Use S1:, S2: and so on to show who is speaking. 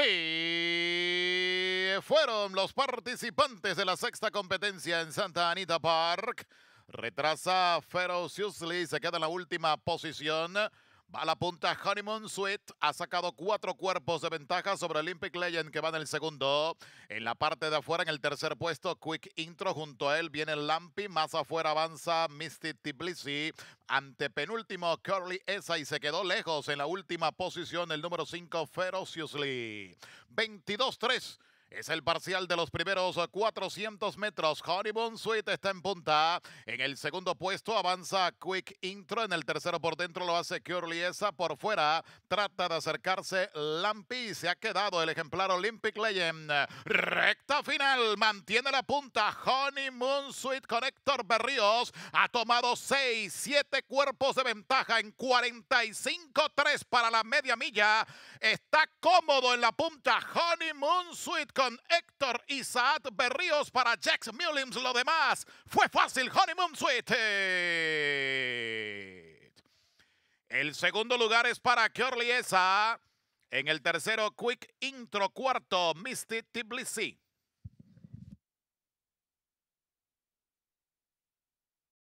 S1: Sí, fueron los participantes de la sexta competencia en Santa Anita Park. Retrasa Ferociously se queda en la última posición. Va a la punta Honeymoon Sweet Ha sacado cuatro cuerpos de ventaja sobre Olympic Legend que va en el segundo. En la parte de afuera, en el tercer puesto, Quick Intro. Junto a él viene Lampi. Más afuera avanza Misty Tbilisi. penúltimo, Curly Esa y se quedó lejos en la última posición el número 5, Ferociously. 22-3. Es el parcial de los primeros 400 metros. Honeymoon Suite está en punta. En el segundo puesto avanza Quick Intro. En el tercero por dentro lo hace Esa Por fuera trata de acercarse Lampi. Se ha quedado el ejemplar Olympic Legend. Recta final. Mantiene la punta. Honeymoon Suite con Héctor Berríos. Ha tomado 6, 7 cuerpos de ventaja en 45-3 para la media milla. Está cómodo en la punta. Honeymoon Suite con Héctor Isaac Berríos para Jax Mullins. Lo demás fue fácil. Honeymoon Suite. El segundo lugar es para Curly En el tercero, Quick Intro. Cuarto, Misty Tbilisi.